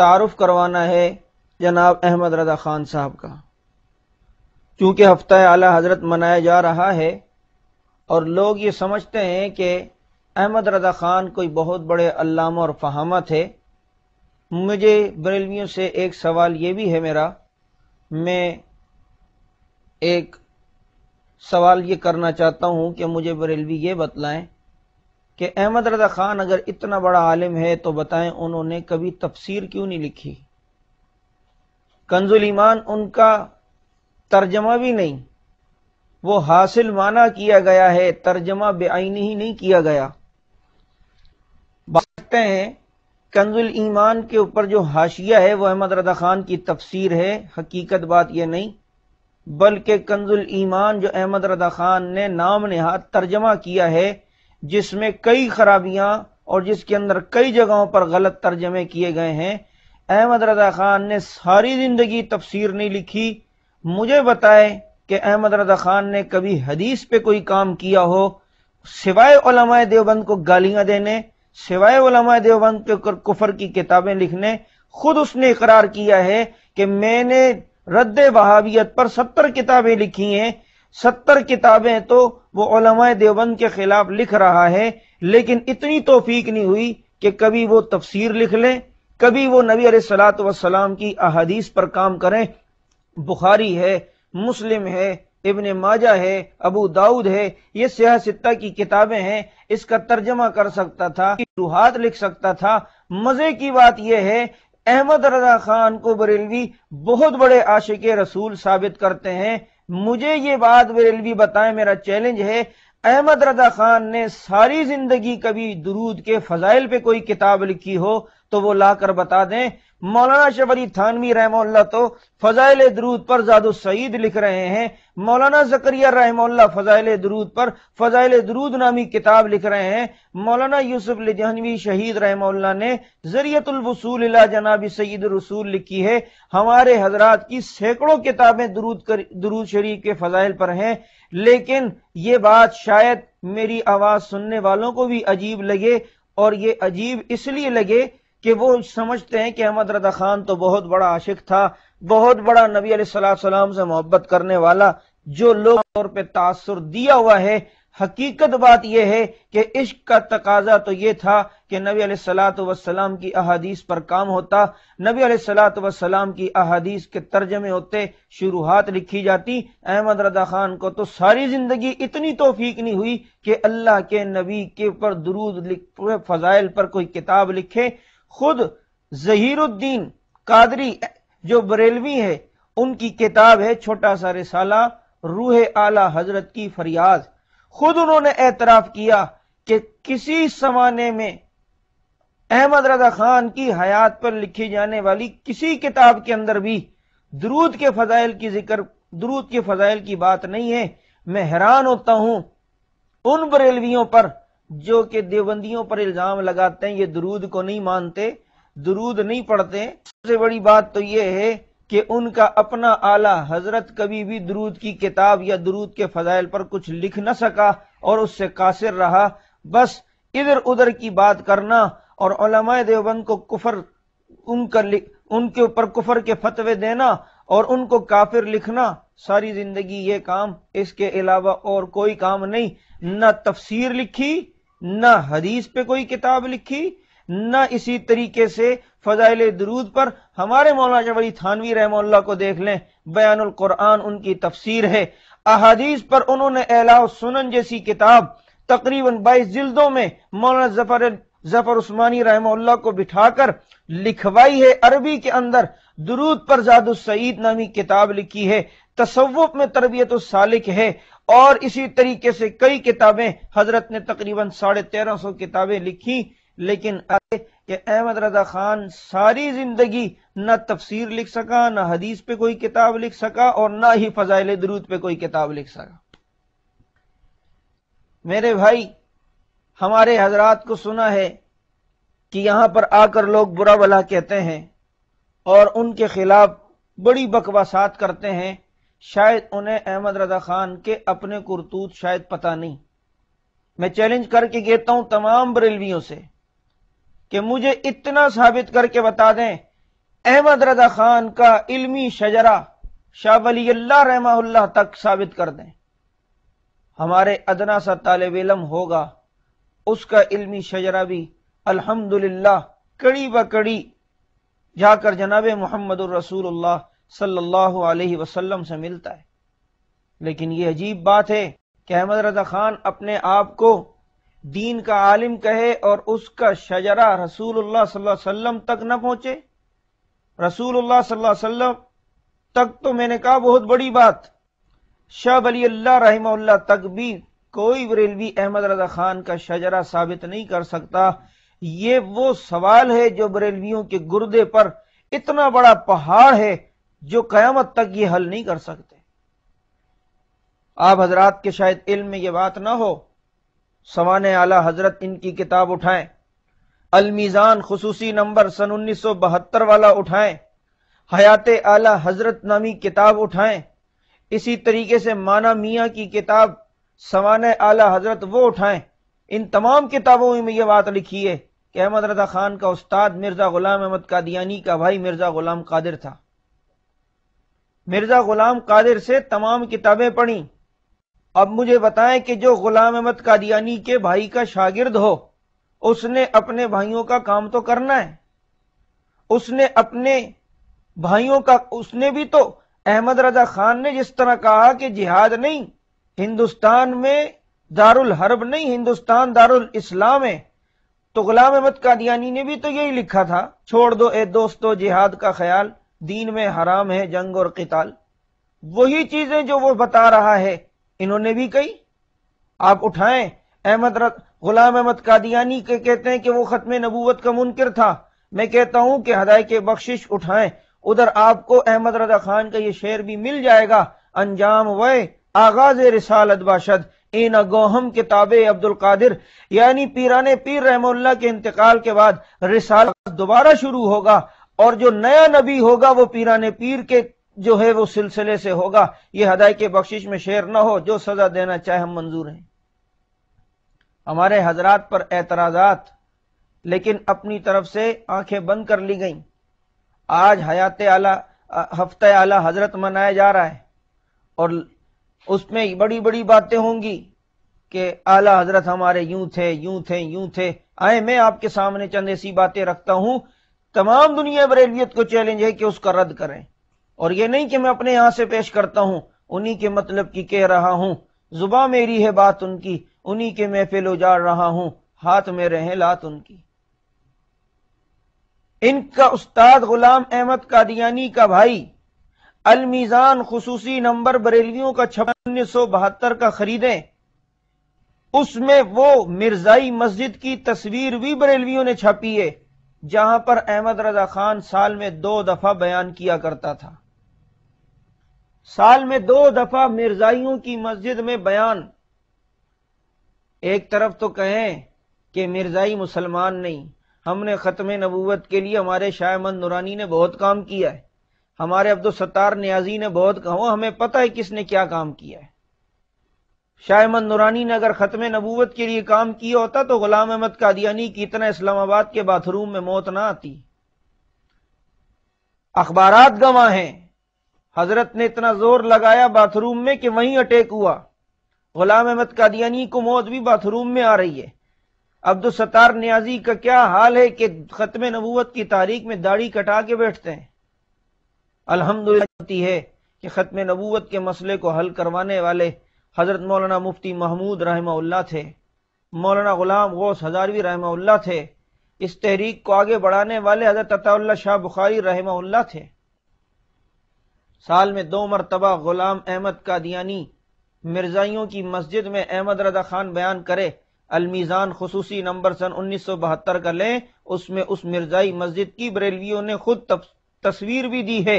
तारफ़ करवाना है जनाब अहमद रजा ख़ान साहब का चूंकि हफ्ता आला हज़रत मनाया जा रहा है और लोग ये समझते हैं कि अहमद रजा ख़ान कोई बहुत बड़े अलामा और फहामा थे मुझे बरेलवियों से एक सवाल ये भी है मेरा मैं एक सवाल ये करना चाहता हूँ कि मुझे बरेलवी ये बतलाएं कि अहमद रजा खान अगर इतना बड़ा आलिम है तो बताएं उन्होंने कभी तफसीर क्यों नहीं लिखी कंजुल ईमान उनका तर्जमा भी नहीं वो हासिल माना किया गया है तर्जमा बेआईनी ही नहीं किया गया बातें हैं कंजुल ईमान के ऊपर जो हाशिया है वह अहमद रजा खान की तफसीर है हकीकत बात यह नहीं बल्कि कंजुल ईमान जो अहमद रजा खान ने नाम नेहा तर्जमा किया है जिसमें कई खराबियां और जिसके अंदर कई जगहों पर गलत तर्जमे किए गए हैं अहमद रजा खान ने सारी जिंदगी तफसीर नहीं लिखी मुझे बताए कि अहमद रजा खान ने कभी हदीस पे कोई काम किया हो सिवाय देवबंद को गालियां देने सिवाय देवबंद के कुफर की किताबें लिखने खुद उसने इकरार किया है कि मैंने रद्द बहावियत पर सत्तर किताबें लिखी हैं सत्तर किताबें तो वो ओलमाए देवबंद के खिलाफ लिख रहा है लेकिन इतनी तोफीक नहीं हुई कि कभी वो तफसीर लिख लें कभी वो नबी सलात वसलाम की अहदीस पर काम करें बुखारी है मुस्लिम है इबन माजा है अबू दाऊद है ये सियाह सित्ता की किताबें हैं इसका तर्जमा कर सकता था रूहात लिख सकता था मजे की बात यह है अहमद रजा खान को बरेलवी बहुत बड़े आशिक रसूल साबित करते हैं मुझे ये बात बरेलवी बताएं मेरा चैलेंज है अहमद रजा खान ने सारी जिंदगी कभी दरूद के फजाइल पे कोई किताब लिखी हो तो वो ला कर बता दें मौलाना शब थानवी रहमोल्ला तो फजाइल दरूद पर जादो सईद लिख रहे हैं मौलाना जकरिया रहमोल्ला फजाइल दरूद पर फजाइल दरूद नामी किताब लिख रहे हैं मौलाना यूसुफ लजहनवी शहीद रहमोल्ला ने जरियतुलवसूल जनाब सईद रसूल लिखी है हमारे हजरात की सैकड़ों किताबें दरूद कर, दरूद शरीफ के फजाइल पर हैं लेकिन ये बात शायद मेरी आवाज सुनने वालों को भी अजीब लगे और ये अजीब इसलिए लगे कि वो समझते हैं कि अहमद रदा खान तो बहुत बड़ा आशिक था बहुत बड़ा नबी सलाम से मोहब्बत करने वाला जो लोग तौर पे तासर दिया हुआ है हकीकत बात यह है कि इश्क का तकाजा तो यह था कि नबी सलाम की अहादीस पर काम होता नबी सलाम की अहादीस के तर्जमे होते शुरुआत लिखी जाती अहमद रदा खान को तो सारी जिंदगी इतनी तोफीक नहीं हुई कि अल्लाह के नबी के पर दरूद फजाइल पर कोई किताब लिखे खुद जहीरुद्दीन कादरी जो बरेलवी है उनकी किताब है छोटा सा रिसाला रूह आला हजरत की फरियाद खुद उन्होंने एतराफ किया कि किसी समाने में अहमद रजा खान की हयात पर लिखी जाने वाली किसी किताब के अंदर भी दरूद के फजाइल की जिक्र दरूद के फजाइल की बात नहीं है मैं हैरान होता हूं उन बरेलवियों पर जो कि देवबंदियों पर इल्जाम लगाते हैं ये दरूद को नहीं मानते दरूद नहीं पढ़ते सबसे बड़ी बात तो ये है कि उनका अपना आला हजरत कभी भी दरूद की किताब या दरूद के फजाइल पर कुछ लिख न सका और उससे कासिर रहा बस इधर उधर की बात करना और देवबंद को कुफर उनका उनके ऊपर कुफर के फतवे देना और उनको काफिर लिखना सारी जिंदगी ये काम इसके अलावा और कोई काम नहीं न तफसीर लिखी ना हदीस पे कोई किताब लिखी ना इसी तरीके से फजाइल दरूद पर हमारे मौलाना वली थानवी रहमल्ला को देख लें बयान कुरान उनकी तफसीर है अहादीस पर उन्होंने एलाव सुनन जैसी किताब तकरीबन बाईस जिल्दों में मौलाना जफर जफर उस्मानी रहमल्ला को बिठाकर लिखवाई है अरबी के अंदर दरूद पर जादू सईद नामी किताब लिखी है तसव्वुफ में तरबियत सालिक है और इसी तरीके से कई किताबें हजरत ने तकरीबन साढ़े तेरह सौ किताबें लिखी लेकिन अहमद रजा खान सारी जिंदगी न तफसीर लिख सका न हदीस पे कोई किताब लिख सका और ना ही फजाइल दरूद पे कोई किताब लिख सका मेरे भाई हमारे हजरात को सुना है कि यहां पर आकर लोग बुरा भला कहते हैं और उनके खिलाफ बड़ी बकवासात करते हैं शायद उन्हें अहमद रजा खान के अपने करतूत शायद पता नहीं मैं चैलेंज करके कहता हूं तमाम बरेलवियों से कि मुझे इतना साबित करके बता दें अहमद रजा खान का इल्मी शजरा शाह वली रहमा तक साबित कर दें हमारे अदना सा तालब इलम होगा उसका इल्मी शजरा भी अल्हम्दुलिल्लाह कड़ी ब कड़ी जाकर जनाब मोहम्मद रसूलुल्लाह सल्लल्लाहु अलैहि वसल्लम से मिलता है लेकिन ये अजीब बात है कि अहमद रजा खान अपने आप को दीन का आलिम कहे और उसका शजरा रसूलुल्लाह सल्लल्लाहु अलैहि वसल्लम तक न पहुंचे रसूलुल्लाह सल्लल्लाहु अलैहि वसल्लम तक तो मैंने कहा बहुत बड़ी बात शाह अली अल्लाह रहमल्ला तक भी कोई बरेलवी अहमद रजा खान का शजरा साबित नहीं कर सकता ये वो सवाल है जो बरेलवियों के गुर्दे पर इतना बड़ा पहाड़ है जो कयामत तक ये हल नहीं कर सकते आप हजरात के शायद इल्म में ये बात ना हो समान आला हजरत इनकी किताब उठाए अलमीज़ान खसूसी नंबर सन उन्नीस सौ बहत्तर वाला उठाए हयात आला हजरत नामी किताब उठाए इसी तरीके से माना मिया की किताब समान आला हजरत वो उठाए इन तमाम किताबों में यह बात लिखी है कि अहमद रजा खान का उस्ताद मिर्ज़ा ग़ुलाम अहमद कादियानी का भाई मिर्ज़ा ग़ुलाम कादिर था मिर्जा गुलाम कादिर से तमाम किताबें पढ़ी अब मुझे बताएं कि जो गुलाम अहमद कादियानी के भाई का शागिर्द हो उसने अपने भाइयों का काम तो करना है उसने अपने भाइयों का उसने भी तो अहमद रजा खान ने जिस तरह कहा कि जिहाद नहीं हिंदुस्तान में दारुल हर्ब नहीं हिंदुस्तान दारुल इस्लाम है तो गुलाम अहमद कादियानी ने भी तो यही लिखा था छोड़ दो ए दोस्तों जिहाद का ख्याल दीन में हराम है जंग और किताल वही चीजें जो वो बता रहा है इन्होंने भी कही आप उठाएं अहमद गुलाम अहमद कादियानी के कहते हैं कि वो खत्म नबूवत का मुनकर था मैं कहता हूं कि हदाय के बख्शिश उठाएं उधर आपको अहमद रजा खान का ये शेर भी मिल जाएगा अंजाम वय आगाज रिसालत बाशद इन गोहम किताबे अब्दुल कादिर यानी पीराने पीर रहमोल्ला के इंतकाल के बाद रिसाल दोबारा शुरू होगा और जो नया नबी होगा वो पीरान पीर के जो है वो सिलसिले से होगा ये हदाय के बख्शिश में शेर ना हो जो सजा देना चाहे हम मंजूर हैं हमारे हजरात पर एतराजात लेकिन अपनी तरफ से आंखें बंद कर ली गईं आज हयात आला हफ्ते आला हजरत मनाया जा रहा है और उसमें बड़ी बड़ी बातें होंगी कि आला हजरत हमारे यूं थे यूं थे यूं थे आए मैं आपके सामने चंद ऐसी बातें रखता हूं तमाम दुनिया बरेलवियत को चैलेंज है कि उसका रद्द करें और यह नहीं कि मैं अपने यहां से पेश करता हूं उन्हीं के मतलब की कह रहा हूं जुबा मेरी है बात उनकी उन्हीं के महफिल उजाड़ रहा हूं हाथ मेरे हैं लात उनकी इनका उस्ताद गुलाम अहमद कादियानी का भाई अलमीज़ान खसूसी नंबर बरेलवियों का उन्नीस सौ बहत्तर का खरीदे उसमें वो मिर्जाई मस्जिद की तस्वीर भी बरेलवियों ने छापी है जहां पर अहमद रजा खान साल में दो दफा बयान किया करता था साल में दो दफा मिर्जाइयों की मस्जिद में बयान एक तरफ तो कहें कि मिर्जाई मुसलमान नहीं हमने ख़त्म नबूवत के लिए हमारे शाहमंद नुरानी ने बहुत काम किया है हमारे अब्दुल सत्तार न्याजी ने बहुत कहा हमें पता है किसने क्या काम किया है शाहमद नुरानी ने अगर ख़त्म नबूवत के लिए काम किया होता तो गुलाम अहमद कादियानी की इतना इस्लामाबाद के बाथरूम में मौत ना आती अखबार गवाह हैं हजरत ने इतना जोर लगाया बाथरूम में कि वहीं अटैक हुआ गुलाम अहमद कादियानी को मौत भी बाथरूम में आ रही है अब्दुल सत्तार न्याजी का क्या हाल है कि खत्म नबूवत की तारीख में दाढ़ी कटा के बैठते हैं अलहमदुल्ला है कि खत्म नबूवत के मसले को हल करवाने वाले हज़रत मौलाना मुफ्ती महमूद रहमा थे मौलाना ग़ुलाम गौस हज़ारवी रहमा थे इस तहरीक को आगे बढ़ाने वाले हज़रत अताउल्ला शाह बुखारी रहमा थे साल में दो मरतबा ग़ुलाम अहमद का कादियानी मिर्जाइयों की मस्जिद में अहमद रजा खान बयान करे अलमीज़ान खसूसी नंबर सन उन्नीस सौ बहत्तर का लें उसमें उस मिर्जाई मस्जिद की बरेलवियों ने खुद तस्वीर भी दी है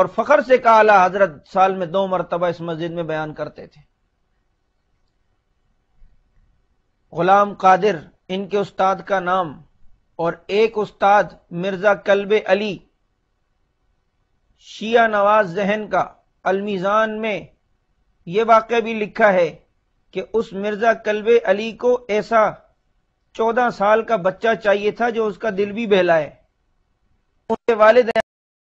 और फखर से कहा हजरत साल में दो मरतबा इस मस्जिद में बयान करते थे गुलाम कादिर इनके उस्ताद का नाम और एक उस्ताद मिर्ज़ा कल्बे अली शिया नवाज जहन का अलमीज़ान में यह वाक़ भी लिखा है कि उस मिर्ज़ा कल्बे अली को ऐसा चौदह साल का बच्चा चाहिए था जो उसका दिल भी बहलाए उनके वालद